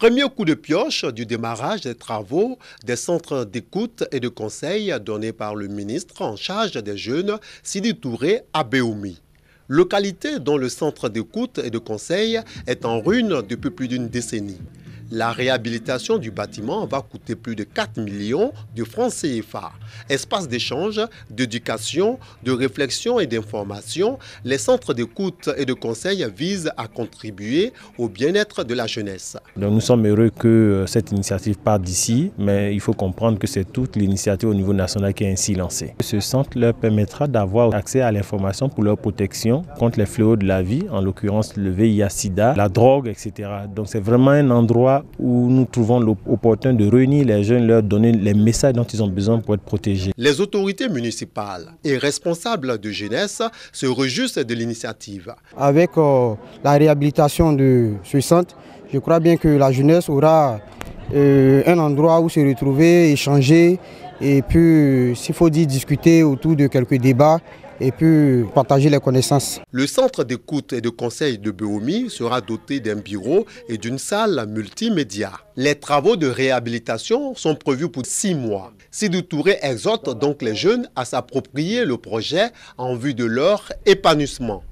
Premier coup de pioche du démarrage des travaux des centres d'écoute et de conseil donnés par le ministre en charge des jeunes, Sidi Touré à Béoumi. Localité dont le centre d'écoute et de conseil est en ruine depuis plus d'une décennie. La réhabilitation du bâtiment va coûter plus de 4 millions de francs CFA. Espace d'échange, d'éducation, de réflexion et d'information, les centres d'écoute et de conseil visent à contribuer au bien-être de la jeunesse. nous sommes heureux que euh, cette initiative parte d'ici, mais il faut comprendre que c'est toute l'initiative au niveau national qui est ainsi lancée. Ce centre leur permettra d'avoir accès à l'information pour leur protection contre les fléaux de la vie, en l'occurrence le VIH-Sida, la drogue, etc. Donc c'est vraiment un endroit où nous trouvons l'opportunité de réunir les jeunes, leur donner les messages dont ils ont besoin pour être protégés. Les autorités municipales et responsables de jeunesse se rejusent de l'initiative. Avec euh, la réhabilitation de ce centre, je crois bien que la jeunesse aura euh, un endroit où se retrouver, échanger et puis, s'il faut dire, discuter autour de quelques débats et puis partager les connaissances. Le centre d'écoute et de conseil de Beomi sera doté d'un bureau et d'une salle multimédia. Les travaux de réhabilitation sont prévus pour six mois. Sidou Touré exhorte donc les jeunes à s'approprier le projet en vue de leur épanouissement.